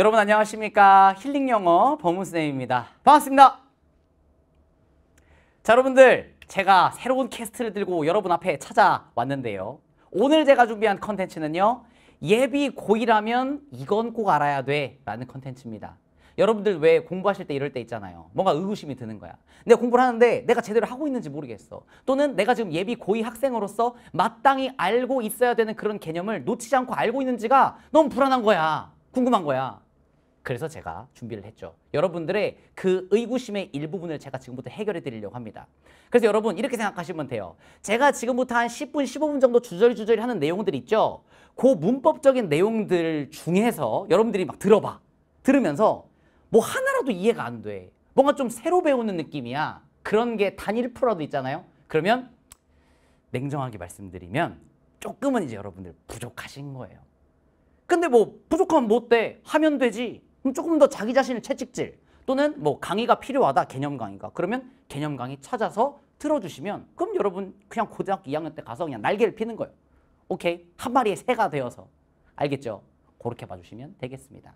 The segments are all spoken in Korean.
여러분 안녕하십니까 힐링 영어 버문선입니다 반갑습니다 자 여러분들 제가 새로운 캐스트를 들고 여러분 앞에 찾아왔는데요 오늘 제가 준비한 컨텐츠는요 예비 고이라면 이건 꼭 알아야 돼 라는 컨텐츠입니다 여러분들 왜 공부하실 때 이럴 때 있잖아요. 뭔가 의구심이 드는 거야. 내가 공부를 하는데 내가 제대로 하고 있는지 모르겠어. 또는 내가 지금 예비 고위 학생으로서 마땅히 알고 있어야 되는 그런 개념을 놓치지 않고 알고 있는지가 너무 불안한 거야. 궁금한 거야. 그래서 제가 준비를 했죠. 여러분들의 그 의구심의 일부분을 제가 지금부터 해결해 드리려고 합니다. 그래서 여러분 이렇게 생각하시면 돼요. 제가 지금부터 한 10분, 15분 정도 주절주절 하는 내용들 있죠. 그 문법적인 내용들 중에서 여러분들이 막 들어봐. 들으면서 뭐 하나라도 이해가 안 돼. 뭔가 좀 새로 배우는 느낌이야. 그런 게 단일 프로라도 있잖아요. 그러면 냉정하게 말씀드리면 조금은 이제 여러분들 부족하신 거예요. 근데 뭐 부족하면 못 뭐 돼. 하면 되지. 그럼 조금 더 자기 자신을 채찍질 또는 뭐 강의가 필요하다 개념 강의가 그러면 개념 강의 찾아서 틀어주시면 그럼 여러분 그냥 고등학교 2학년 때 가서 그냥 날개를 피는 거예요. 오케이 한 마리의 새가 되어서 알겠죠? 그렇게 봐주시면 되겠습니다.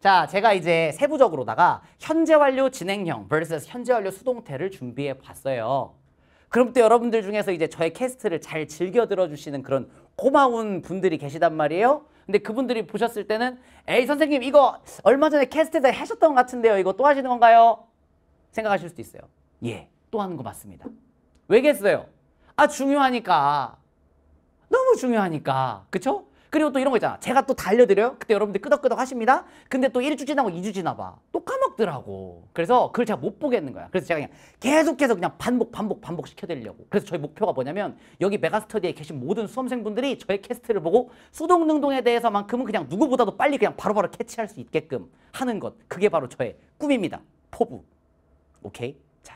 자, 제가 이제 세부적으로다가 현재 완료 진행형 vs 현재 완료 수동태를 준비해 봤어요. 그럼 또 여러분들 중에서 이제 저의 캐스트를 잘 즐겨 들어주시는 그런 고마운 분들이 계시단 말이에요. 근데 그분들이 보셨을 때는 에이 선생님 이거 얼마 전에 캐스트에서 하셨던 것 같은데요. 이거 또 하시는 건가요? 생각하실 수도 있어요. 예, 또 하는 거 맞습니다. 왜겠어요? 아 중요하니까. 너무 중요하니까. 그쵸? 그리고 또 이런 거 있잖아. 제가 또 달려드려요. 그때 여러분들 끄덕끄덕 하십니다. 근데 또 1주 지나고 2주 지나봐. 또 까먹더라고. 그래서 그걸 제가 못 보겠는 거야. 그래서 제가 그냥 계속해서 그냥 반복 반복 반복 시켜드리려고. 그래서 저희 목표가 뭐냐면 여기 메가스터디에 계신 모든 수험생분들이 저의 캐스트를 보고 수동능동에 대해서만큼은 그냥 누구보다도 빨리 그냥 바로바로 바로 캐치할 수 있게끔 하는 것. 그게 바로 저의 꿈입니다. 포부. 오케이? 자,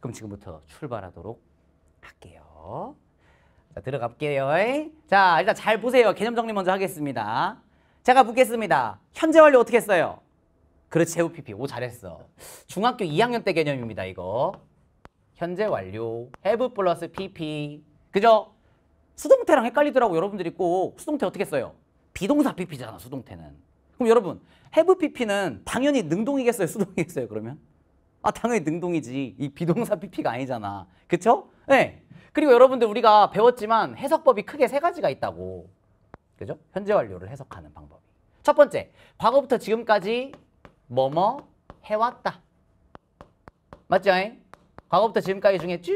그럼 지금부터 출발하도록 할게요. 자, 들어갈게요. 자, 일단 잘 보세요. 개념 정리 먼저 하겠습니다. 제가 묻겠습니다. 현재 완료 어떻게 했어요? 그렇지, 해부PP. 오, 잘했어. 중학교 2학년 때 개념입니다, 이거. 현재 완료, have 플러스 PP. 그죠? 수동태랑 헷갈리더라고 여러분들이 꼭 수동태 어떻게 써요? 비동사 PP잖아, 수동태는. 그럼 여러분, have PP는 당연히 능동이겠어요, 수동이겠어요, 그러면? 아, 당연히 능동이지. 이 비동사 PP가 아니잖아. 그쵸? 네. 그리고 여러분들 우리가 배웠지만 해석법이 크게 세 가지가 있다고. 그죠? 현재 완료를 해석하는 방법이. 첫 번째, 과거부터 지금까지 뭐뭐 해왔다. 맞죠? 과거부터 지금까지 중에 쭉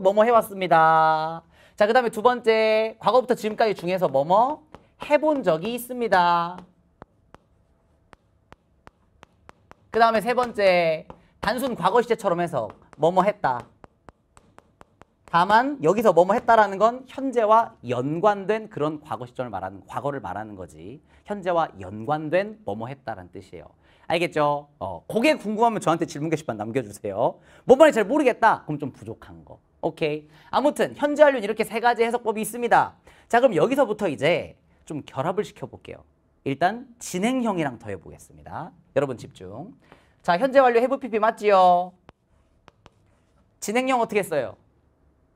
뭐뭐 해왔습니다. 자, 그 다음에 두 번째, 과거부터 지금까지 중에서 뭐뭐 해본 적이 있습니다. 그 다음에 세 번째, 단순 과거 시제처럼 해서 뭐 뭐 했다. 다만 여기서 뭐뭐 했다라는 건 현재와 연관된 그런 과거 시점을 말하는 과거를 말하는 거지. 현재와 연관된 뭐뭐 했다라는 뜻이에요. 알겠죠? 어, 그게 궁금하면 저한테 질문 게시판 남겨주세요. 뭐뭐인지잘 모르겠다? 그럼 좀 부족한 거. 오케이. 아무튼 현재 완료 이렇게 세 가지 해석법이 있습니다. 자 그럼 여기서부터 이제 좀 결합을 시켜볼게요. 일단 진행형이랑 더해보겠습니다. 여러분 집중. 자 현재 완료 해부 PP 맞지요? 진행형 어떻게 써요?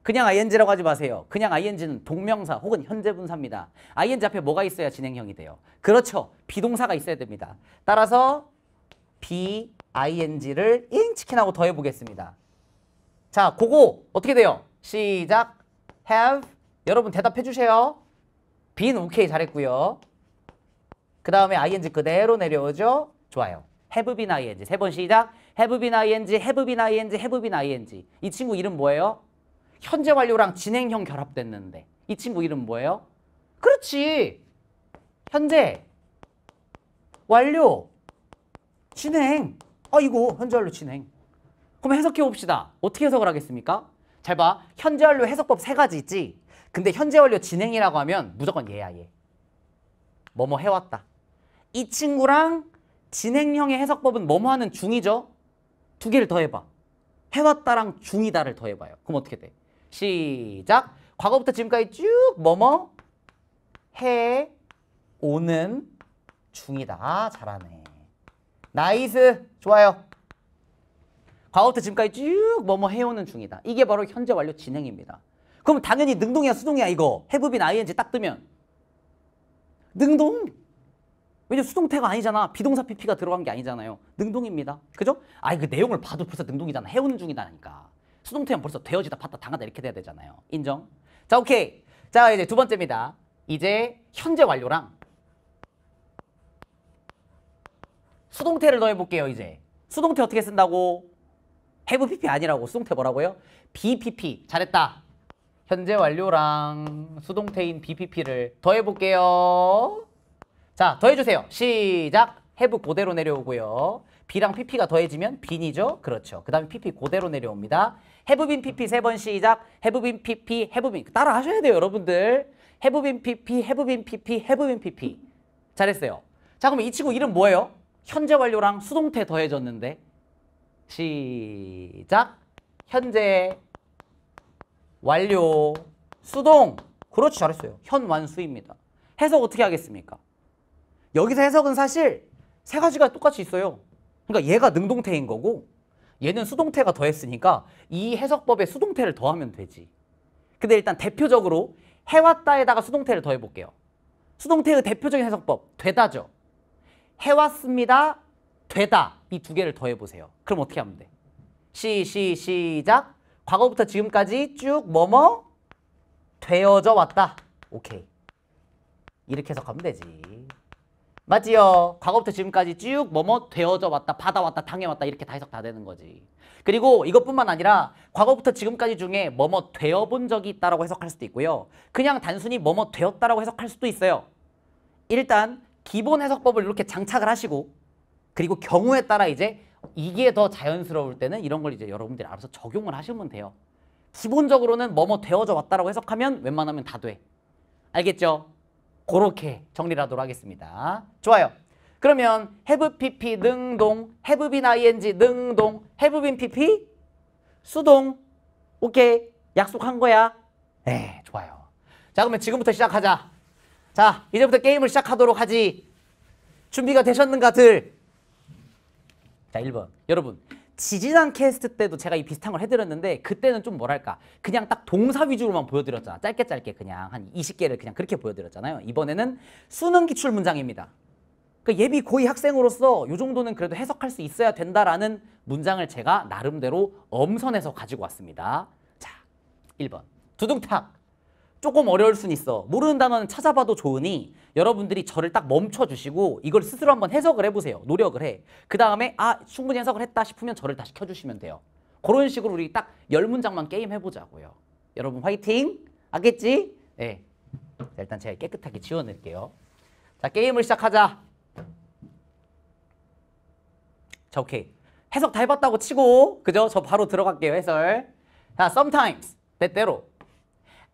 그냥 ing라고 하지 마세요. 그냥 ing는 동명사 혹은 현재분사입니다. ing 앞에 뭐가 있어야 진행형이 돼요? 그렇죠. 비동사가 있어야 됩니다. 따라서 be ing를 인 치킨하고 더해보겠습니다. 자, 그거 어떻게 돼요? 시작. have. 여러분 대답해 주세요. be는 오케이 잘했고요. 그 다음에 ing 그대로 내려오죠. 좋아요. have been ing. 세 번 시작. have been ing, have been ing, have been ing. 이 친구 이름 뭐예요? 현재 완료랑 진행형 결합됐는데 이 친구 이름 뭐예요? 그렇지. 현재 완료 진행 아 이거 현재 완료 진행 그럼 해석해 봅시다. 어떻게 해석을 하겠습니까? 잘 봐. 현재 완료 해석법 세 가지 있지? 근데 현재 완료 진행이라고 하면 무조건 얘야 얘. 뭐 뭐 해왔다. 이 친구랑 진행형의 해석법은 뭐뭐 하는 중이죠? 두 개를 더해봐. 해왔다랑 중이다를 더해봐요. 그럼 어떻게 돼? 시작. 과거부터 지금까지 쭉 뭐뭐 해 오는 중이다. 잘하네. 나이스. 좋아요. 과거부터 지금까지 쭉 뭐뭐 해오는 중이다. 이게 바로 현재 완료 진행입니다. 그럼 당연히 능동이야 수동이야 이거. 해부빈 ing 딱 뜨면. 능동. 왜냐면 수동태가 아니잖아. 비동사 pp가 들어간 게 아니잖아요. 능동입니다. 그죠? 아, 이그 내용을 봐도 벌써 능동이잖아. 해오는 중이다니까. 수동태는 벌써 되어지다 봤다 당하다 이렇게 돼야 되잖아요. 인정? 자 오케이. 자 이제 두 번째입니다. 이제 현재 완료랑 수동태를 넣어볼게요 이제. 수동태 어떻게 쓴다고? have pp 아니라고 수동태 뭐라고요? bpp 잘했다. 현재 완료랑 수동태인 bpp를 더해볼게요. 자 더해주세요. 시작. have 그대로 내려오고요. B랑 PP가 더해지면 빈이죠? 그렇죠. 그 다음에 PP 그대로 내려옵니다. 해브빈 PP 세 번 시작. 해브빈 PP 해브빈 따라 하셔야 돼요, 여러분들. 해브빈 PP 해브빈 PP 해브빈 PP. 잘했어요. 자, 그럼 이 친구 이름 뭐예요? 현재 완료랑 수동태 더해졌는데. 시작. 현재 완료 수동. 그렇지 잘했어요. 현완수입니다. 해석 어떻게 하겠습니까? 여기서 해석은 사실 세 가지가 똑같이 있어요. 그러니까 얘가 능동태인 거고 얘는 수동태가 더했으니까 이 해석법에 수동태를 더하면 되지. 근데 일단 대표적으로 해왔다에다가 수동태를 더해볼게요. 수동태의 대표적인 해석법, 되다죠. 해왔습니다, 되다. 이 두 개를 더해보세요. 그럼 어떻게 하면 돼? 시, 시, 시작. 과거부터 지금까지 쭉 뭐뭐 되어져 왔다. 오케이. 이렇게 해석하면 되지. 맞지요? 과거부터 지금까지 쭉 뭐뭐 되어져 왔다, 받아왔다, 당해왔다 이렇게 다 해석 다 되는 거지. 그리고 이것뿐만 아니라 과거부터 지금까지 중에 뭐뭐 되어본 적이 있다라고 해석할 수도 있고요. 그냥 단순히 뭐뭐 되었다라고 해석할 수도 있어요. 일단 기본 해석법을 이렇게 장착을 하시고 그리고 경우에 따라 이제 이게 더 자연스러울 때는 이런 걸 이제 여러분들이 알아서 적용을 하시면 돼요. 기본적으로는 뭐뭐 되어져 왔다라고 해석하면 웬만하면 다 돼. 알겠죠? 그렇게 정리 하도록 하겠습니다. 좋아요. 그러면 have pp 능동, have been ing 능동, have been pp 수동. 오케이. 약속한 거야. 네, 좋아요. 자, 그러면 지금부터 시작하자. 자, 이제부터 게임을 시작하도록 하지. 준비가 되셨는가들? 자, 1번. 여러분, 지지난 캐스트 때도 제가 이 비슷한 걸 해드렸는데 그때는 좀 뭐랄까 그냥 딱 동사 위주로만 보여드렸잖아 짧게 짧게 그냥 한 20개를 그냥 그렇게 보여드렸잖아요 이번에는 수능 기출 문장입니다 그 예비 고위 학생으로서 요 정도는 그래도 해석할 수 있어야 된다라는 문장을 제가 나름대로 엄선해서 가지고 왔습니다 자 1번 두둥탁 조금 어려울 순 있어. 모르는 단어는 찾아봐도 좋으니 여러분들이 저를 딱 멈춰주시고 이걸 스스로 한번 해석을 해보세요. 노력을 해. 그 다음에 아 충분히 해석을 했다 싶으면 저를 다시 켜주시면 돼요. 그런 식으로 우리 딱 열문장만 게임 해보자고요. 여러분 화이팅! 알겠지? 네. 일단 제가 깨끗하게 지워낼게요. 자 게임을 시작하자. 자 오케이. 해석 다 해봤다고 치고 그죠? 저 바로 들어갈게요 해설. 자 sometimes 때때로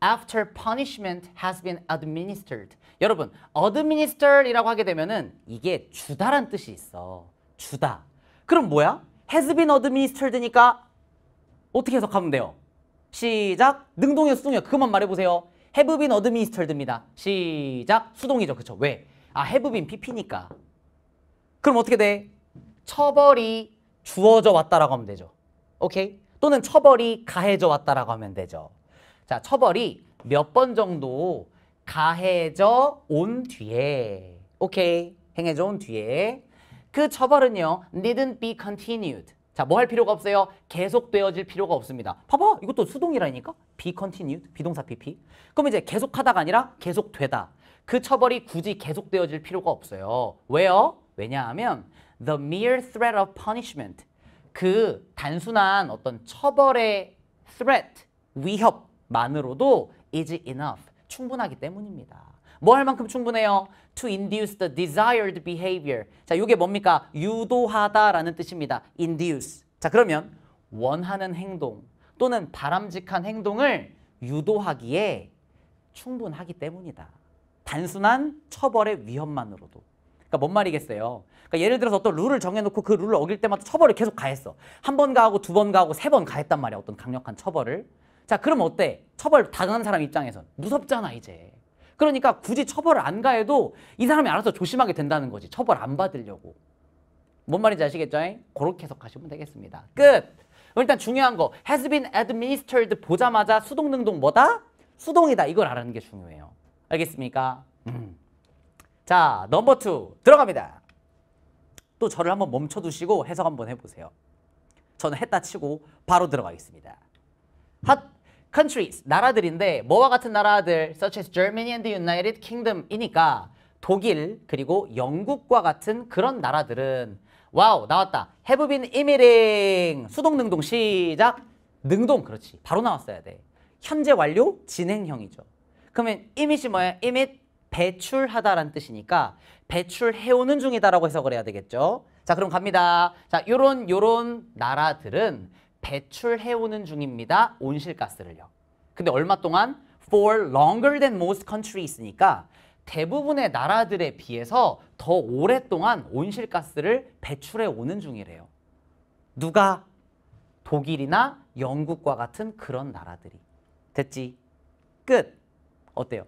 after punishment has been administered. 여러분, administer이라고 e d 하게 되면은 이게 주다란 뜻이 있어. 주다. 그럼 뭐야? has been administered니까 어떻게 해석하면 돼요? 시작. 능동이요, 수동이요? 그만 말해보세요. have been administered입니다. 시작. 수동이죠, 그렇죠 왜? 아, have been pp니까. 그럼 어떻게 돼? 처벌이 주어져 왔다라고 하면 되죠. 오케이? 또는 처벌이 가해져 왔다라고 하면 되죠. 자, 처벌이 몇 번 정도 가해져 온 뒤에 오케이, 행해져 온 뒤에 그 처벌은요, needn't be continued. 자, 뭐 할 필요가 없어요? 계속되어질 필요가 없습니다. 봐봐, 이것도 수동이라니까? be continued, 비동사 pp. 그럼 이제 계속하다가 아니라 계속되다. 그 처벌이 굳이 계속되어질 필요가 없어요. 왜요? 왜냐하면 the mere threat of punishment, 그 단순한 어떤 처벌의 threat, 위협, 만으로도 is enough 충분하기 때문입니다. 뭐 할 만큼 충분해요? To induce the desired behavior. 자, 이게 뭡니까? 유도하다라는 뜻입니다. Induce. 자, 그러면 원하는 행동 또는 바람직한 행동을 유도하기에 충분하기 때문이다. 단순한 처벌의 위험만으로도. 그러니까 뭔 말이겠어요? 그러니까 예를 들어서 어떤 룰을 정해놓고 그 룰을 어길 때마다 처벌을 계속 가했어. 한 번 가하고 두 번 가하고 세 번 가했단 말이야. 어떤 강력한 처벌을. 자 그럼 어때? 처벌 당한 사람 입장에선 무섭잖아 이제. 그러니까 굳이 처벌안 가해도 이 사람이 알아서 조심하게 된다는 거지. 처벌 안 받으려고. 뭔 말인지 아시겠죠? 그렇게 해석하시면 되겠습니다. 끝! 일단 중요한 거 has been administered 보자마자 수동 능동 뭐다? 수동이다 이걸 알아는 게 중요해요. 알겠습니까? 음. 자, 넘버 투 들어갑니다. 또 저를 한번 멈춰두시고 해석 한번 해보세요. 저는 했다 치고 바로 들어가겠습니다. countries, 나라들인데 뭐와 같은 나라들 such as Germany and the United Kingdom이니까 독일 그리고 영국과 같은 그런 나라들은 와우 나왔다. have been emitting 수동 능동 시작 능동 그렇지 바로 나왔어야 돼. 현재 완료 진행형이죠. 그러면 emit이 뭐야? emit 배출하다라는 뜻이니까 배출해오는 중이다라고 해석을 해야 되겠죠. 자 그럼 갑니다. 자 요런 요런 나라들은 배출해오는 중입니다. 온실가스를요. 근데 얼마 동안 for longer than most countries니까 대부분의 나라들에 비해서 더 오랫동안 온실가스를 배출해 오는 중이래요. 누가? 독일이나 영국과 같은 그런 나라들이. 됐지? 끝. 어때요?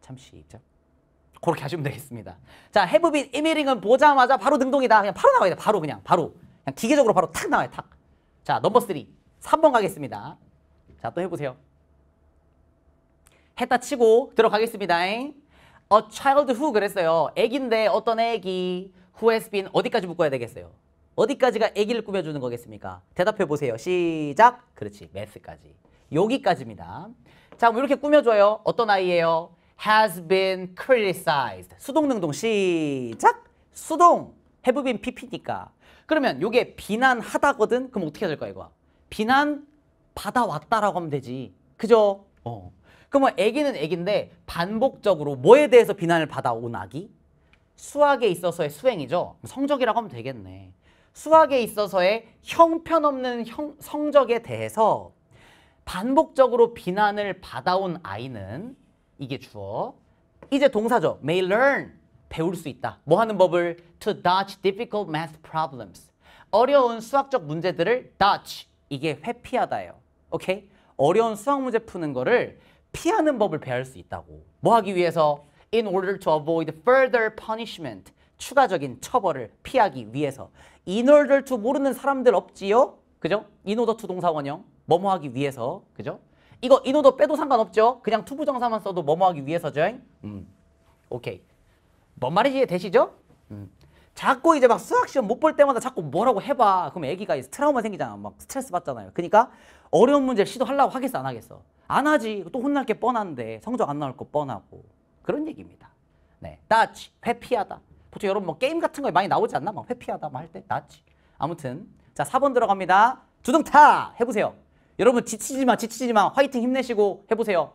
잠시 있죠? 그렇게 하시면 되겠습니다. 자, 해부빛 이미링은 보자마자 바로 능동이다. 그냥 바로 나와야 돼. 바로 그냥 바로. 그냥 기계적으로 바로 탁 나와요. 탁. 자, 넘버 3. 3번 가겠습니다. 자, 또 해보세요. 했다 치고 들어가겠습니다. A child who 그랬어요. 애기인데 어떤 애기 who has been 어디까지 묶어야 되겠어요? 어디까지가 애기를 꾸며주는 거겠습니까? 대답해보세요. 시작. 그렇지. 매스까지. 여기까지입니다. 자, 그럼 이렇게 꾸며줘요. 어떤 아이예요? has been criticized. 수동 능동 시작. 수동. 해부빈 PP니까. 그러면 요게 비난하다거든? 그럼 어떻게 해야 될까 이거? 비난 받아왔다라고 하면 되지. 그죠? 어. 그러면 애기는 애기인데 반복적으로 뭐에 대해서 비난을 받아온 아기? 수학에 있어서의 수행이죠. 성적이라고 하면 되겠네. 수학에 있어서의 형편없는 형, 성적에 대해서 반복적으로 비난을 받아온 아이는 이게 주어. 이제 동사죠. may learn. 배울 수 있다. 뭐 하는 법을? To dodge difficult math problems. 어려운 수학적 문제들을 dodge. 이게 회피하다예요. 오케이? 어려운 수학 문제 푸는 거를 피하는 법을 배울 수 있다고. 뭐 하기 위해서? In order to avoid further punishment. 추가적인 처벌을 피하기 위해서. In order to 모르는 사람들 없지요? 그죠? In order to 동사원형. 뭐뭐 하기 위해서. 그죠? 이거 in order 빼도 상관없죠? 그냥 투부정사만 써도 뭐뭐 하기 위해서죠. 음. 오케이. 뭔 말인지 되시죠 음. 자꾸 이제 막 수학시험 못 볼 때마다 자꾸 뭐라고 해봐. 그럼 애기가 이제 트라우마 생기잖아. 막 스트레스 받잖아요. 그러니까 어려운 문제 시도하려고 하겠어? 안 하겠어? 안 하지. 또 혼날 게 뻔한데 성적 안 나올 거 뻔하고. 그런 얘기입니다. 네. 나치. 회피하다. 보통 여러분 뭐 게임 같은 거 많이 나오지 않나? 막 회피하다 막 할 때. 나치. 아무튼. 자, 4번 들어갑니다. 두둥타 해보세요. 여러분 지치지 마, 지치지 마. 화이팅 힘내시고 해보세요.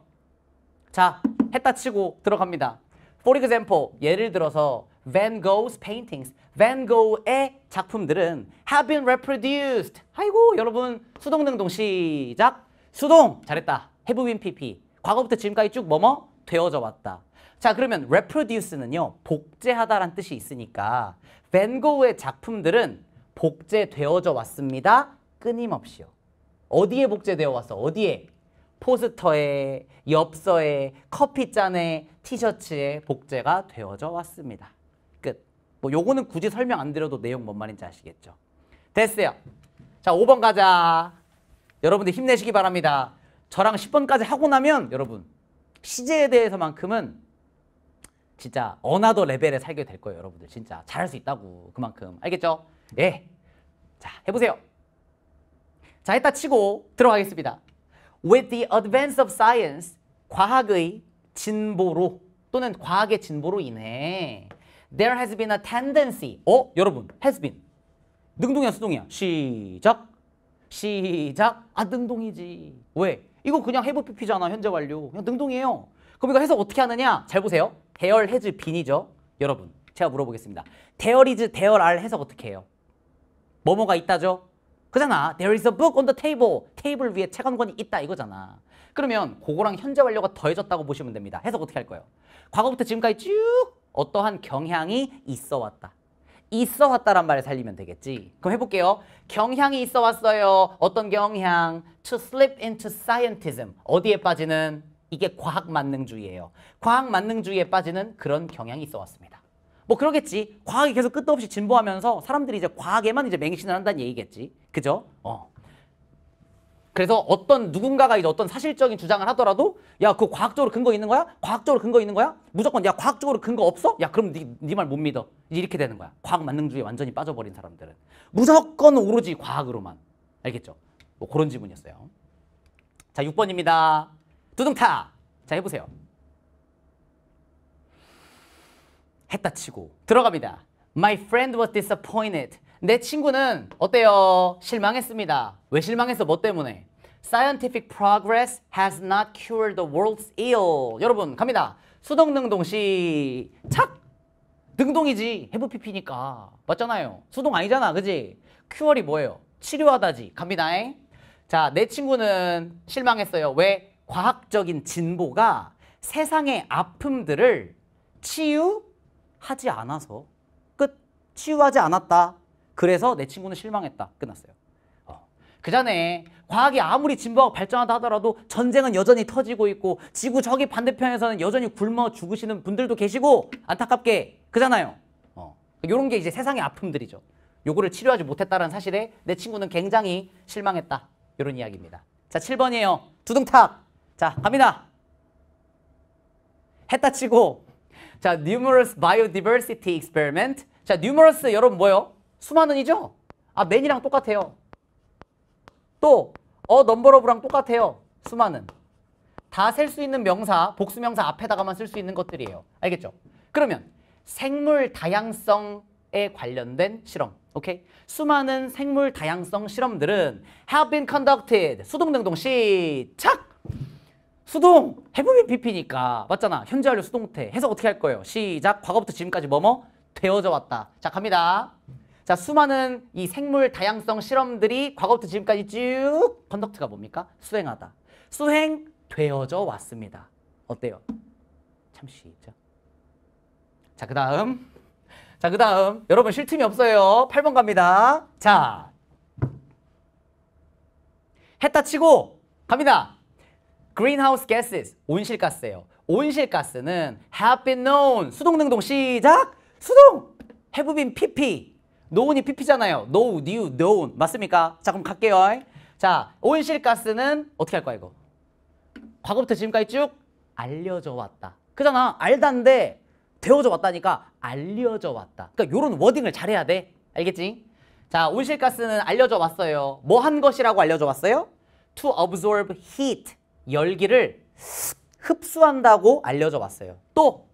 자, 했다 치고 들어갑니다. For example, 예를 들어서 Van Gogh's paintings, Van Gogh의 작품들은 have been reproduced. 아이고 여러분 수동능동 시작. 수동 잘했다. have been pp. 과거부터 지금까지 쭉 뭐뭐 되어져 왔다. 자 그러면 reproduce는요 복제하다란 뜻이 있으니까 Van Gogh의 작품들은 복제되어져 왔습니다. 끊임없이요. 어디에 복제되어 왔어? 어디에? 포스터에 엽서에 커피잔에 티셔츠에 복제가 되어져 왔습니다. 끝. 뭐 요거는 굳이 설명 안 드려도 내용 뭔 말인지 아시겠죠? 됐어요. 자 5번 가자. 여러분들 힘내시기 바랍니다. 저랑 10번까지 하고 나면 여러분 시제에 대해서만큼은 진짜 어나더 레벨에 살게 될 거예요. 여러분들 진짜 잘할 수 있다고 그만큼 알겠죠? 예. 자 해보세요. 자 했다 치고 들어가겠습니다. with the advance of science, 과학의 진보로 또는 과학의 진보로 인해 there has been a tendency. 어? 여러분, has been. 능동이야, 수동이야? 시작. 시작. 아, 능동이지. 왜? 이거 그냥 해부 PP잖아, 현재 완료. 그냥 능동이에요. 그럼 이거 해서 어떻게 하느냐? 잘 보세요. 대열, 해즈, 빈이죠. 여러분, 제가 물어보겠습니다. 대열 이즈, 대열 알해서 어떻게 해요? 뭐뭐가 있다죠? 그잖아. There is a book on the table. 테이블 위에 책 한 권이 있다 이거잖아. 그러면 그거랑 현재 완료가 더해졌다고 보시면 됩니다. 해석 어떻게 할 거예요? 과거부터 지금까지 쭉 어떠한 경향이 있어 왔다. 있어 왔다란 말을 살리면 되겠지. 그럼 해볼게요. 경향이 있어 왔어요. 어떤 경향? To slip into scientism. 어디에 빠지는? 이게 과학 만능주의예요. 과학 만능주의에 빠지는 그런 경향이 있어 왔습니다. 뭐 그러겠지. 과학이 계속 끝도 없이 진보하면서 사람들이 이제 과학에만 이제 맹신을 한다는 얘기겠지. 그죠? 어. 그래서 어떤 누군가가 이제 어떤 사실적인 주장을 하더라도 야 그 과학적으로 근거 있는 거야? 과학적으로 근거 있는 거야? 무조건 야 과학적으로 근거 없어? 야 그럼 네말못 네 믿어. 이렇게 되는 거야. 과학 만능주의 완전히 빠져버린 사람들은 무조건 오로지 과학으로만 알겠죠? 뭐 그런 지문이었어요. 자 6번입니다. 두둥타. 자 해보세요. 했다 치고 들어갑니다. My friend was disappointed. 내 친구는 어때요? 실망했습니다. 왜 실망했어? 뭐 때문에? Scientific progress has not cured the world's ill. 여러분 갑니다. 수동 능동 시착. 능동이지. 해부 PP니까. 맞잖아요. 수동 아니잖아. 그지? 큐얼이 뭐예요? 치료하다지. 갑니다. 자, 내 친구는 실망했어요. 왜? 과학적인 진보가 세상의 아픔들을 치유 하지 않아서 끝 치유하지 않았다 그래서 내 친구는 실망했다 끝났어요 어. 그 전에 과학이 아무리 진보하고 발전하다 하더라도 전쟁은 여전히 터지고 있고 지구 저기 반대편에서는 여전히 굶어 죽으시는 분들도 계시고 안타깝게 그잖아요 어. 요런 게 이제 세상의 아픔들이죠 요거를 치료하지 못했다는 사실에 내 친구는 굉장히 실망했다 요런 이야기입니다 자 7번이에요 두둥탁 자 갑니다 했다 치고 자, numerous biodiversity experiment. 자, numerous 여러분 뭐예요? 수많은이죠? 아, many랑 똑같아요. 또 a number of랑 똑같아요. 수많은. 다 셀 수 있는 명사, 복수명사 앞에다가만 쓸 수 있는 것들이에요. 알겠죠? 그러면 생물 다양성에 관련된 실험. 오케이? 수많은 생물 다양성 실험들은 have been conducted. 수동등동 시작! 수동 해부비 BP니까 맞잖아 현재 완료 수동태 해석 어떻게 할 거예요 시작 과거부터 지금까지 뭐뭐 되어져 왔다 자 갑니다 자 수많은 이 생물 다양성 실험들이 과거부터 지금까지 쭉 컨덕트가 뭡니까 수행하다 수행되어져 왔습니다 어때요 참있죠 자그 다음 자그 다음 여러분 쉴 틈이 없어요 8번 갑니다 자 했다 치고 갑니다 greenhouse gases, 온실가스예요. 온실가스는 have been known, 수동 능동 시작, 수동, have been pp, known이 pp잖아요. know, n e w known, 맞습니까? 자, 그럼 갈게요. 자, 온실가스는 어떻게 할 거야, 이거? 과거부터 지금까지 쭉 알려져 왔다. 그잖아, 알단데 되어져 왔다니까 알려져 왔다. 그러니까 요런 워딩을 잘해야 돼. 알겠지? 자, 온실가스는 알려져 왔어요. 뭐 한 것이라고 알려져 왔어요? To absorb heat. 열기를 흡수한다고 알려져 왔어요. 또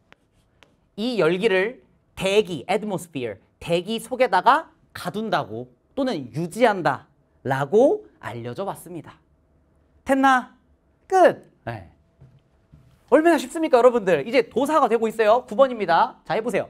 이 열기를 대기, atmosphere, 대기 속에다가 가둔다고 또는 유지한다 라고 알려져 왔습니다. 됐나? 끝! 네. 얼마나 쉽습니까 여러분들? 이제 도사가 되고 있어요. 9번입니다. 자 해보세요.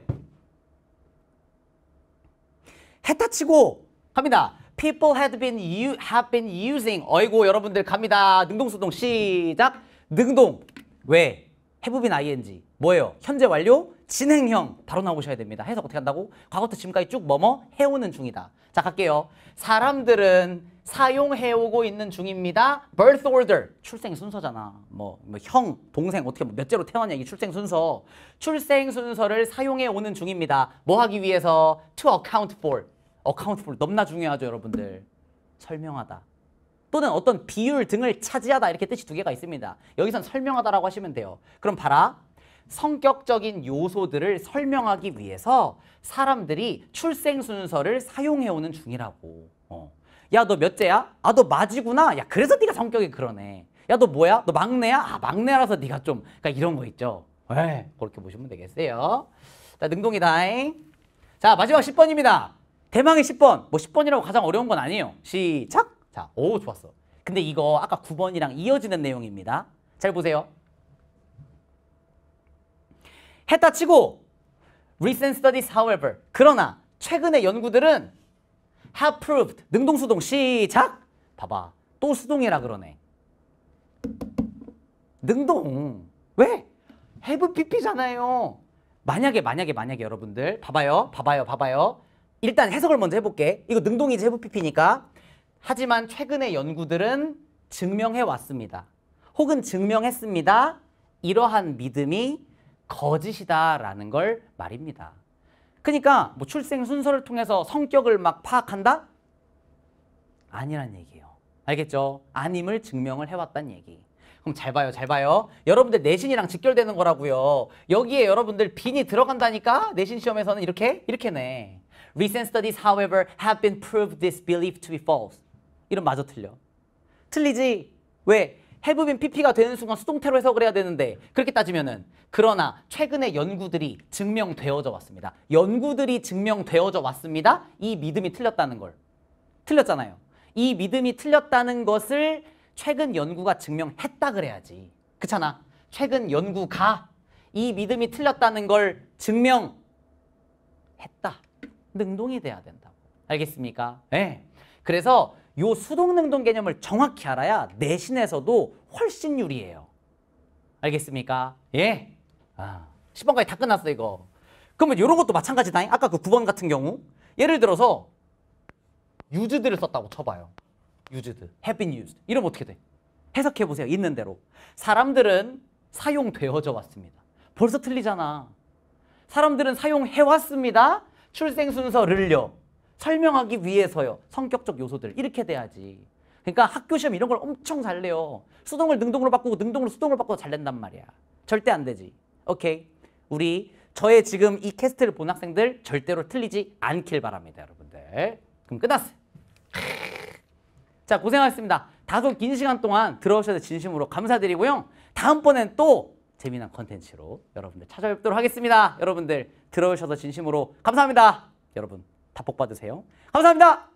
해타치고 갑니다. people had been u, have been using 어이고 여러분들 갑니다. 능동수동 시작. 능동 왜? 해부빈 e b e e ing 뭐예요? 현재 완료 진행형 바로 나오셔야 됩니다. 해석 어떻게 한다고? 과거부터 지금까지 쭉 뭐뭐 해오는 중이다. 자 갈게요. 사람들은 사용해오고 있는 중입니다. birth order 출생 순서잖아. 뭐, 뭐 형, 동생 어떻게 뭐 몇째로 태어났냐 이게 출생 순서. 출생 순서를 사용해오는 중입니다. 뭐 하기 위해서 to account for 어카운트풀 넘나 중요하죠 여러분들 설명하다 또는 어떤 비율 등을 차지하다 이렇게 뜻이 두 개가 있습니다 여기선 설명하다라고 하시면 돼요 그럼 봐라 성격적인 요소들을 설명하기 위해서 사람들이 출생 순서를 사용해오는 중이라고 어. 야 너 몇째야? 아너 맞이구나 야 그래서 네가 성격이 그러네 야 너 뭐야? 너 막내야? 아 막내라서 네가 좀 그러니까 이런 거 있죠 에 그렇게 보시면 되겠어요 자 능동이다잉 자 마지막 10번입니다 대망의 10번. 뭐 10번이라고 가장 어려운 건 아니에요. 시작. 자, 오 좋았어. 근데 이거 아까 9번이랑 이어지는 내용입니다. 잘 보세요. 했다 치고 recent studies however 그러나 최근의 연구들은 have proved 능동 수동 시작 봐봐 또 수동이라 그러네 능동 왜? have pp잖아요 만약에 만약에 만약에 여러분들 봐봐요 봐봐요 봐봐요 일단 해석을 먼저 해볼게. 이거 능동이 지해부피피니까 하지만 최근의 연구들은 증명해 왔습니다. 혹은 증명했습니다. 이러한 믿음이 거짓이다라는 걸 말입니다. 그러니까 뭐 출생 순서를 통해서 성격을 막 파악한다? 아니란 얘기예요. 알겠죠? 아님을 증명을 해왔다는 얘기. 그럼 잘 봐요, 잘 봐요. 여러분들 내신이랑 직결되는 거라고요. 여기에 여러분들 빈이 들어간다니까? 내신 시험에서는 이렇게? 이렇게네. Recent studies, however, have been proved this belief to be false. 이런 마저 틀려. 틀리지. 왜? have been PP가 되는 순간 수동태로 해석을 해야 되는데 그렇게 따지면은 그러나 최근의 연구들이 증명되어져 왔습니다. 연구들이 증명되어져 왔습니다. 이 믿음이 틀렸다는 걸. 틀렸잖아요. 이 믿음이 틀렸다는 것을 최근 연구가 증명했다 그래야지. 그렇잖아. 최근 연구가 이 믿음이 틀렸다는 걸 증명했다. 능동이 돼야 된다고. 알겠습니까? 네. 그래서 요 수동 능동 개념을 정확히 알아야 내신에서도 훨씬 유리해요. 알겠습니까? 예. 아, 10번까지 다 끝났어 이거. 그러면 이런 것도 마찬가지다. 아까 그 9번 같은 경우 예를 들어서 유즈드를 썼다고 쳐봐요. 유즈드, have been used. 이러면 어떻게 돼? 해석해보세요. 있는 대로. 사람들은 사용되어져 왔습니다. 벌써 틀리잖아. 사람들은 사용해왔습니다. 출생 순서를요. 설명하기 위해서요. 성격적 요소들 이렇게 돼야지. 그러니까 학교 시험 이런 걸 엄청 잘 내요. 수동을 능동으로 바꾸고 능동으로 수동을 바꿔서 잘 낸단 말이야. 절대 안 되지. 오케이. 우리 저의 지금 이 캐스트를 본 학생들 절대로 틀리지 않길 바랍니다. 여러분들. 그럼 끝났어요. 자 고생하셨습니다. 다소 긴 시간 동안 들어오셔서 진심으로 감사드리고요. 다음번엔 또 재미난 컨텐츠로 여러분들 찾아뵙도록 하겠습니다. 여러분들 들어오셔서 진심으로 감사합니다. 여러분 다복 받으세요. 감사합니다.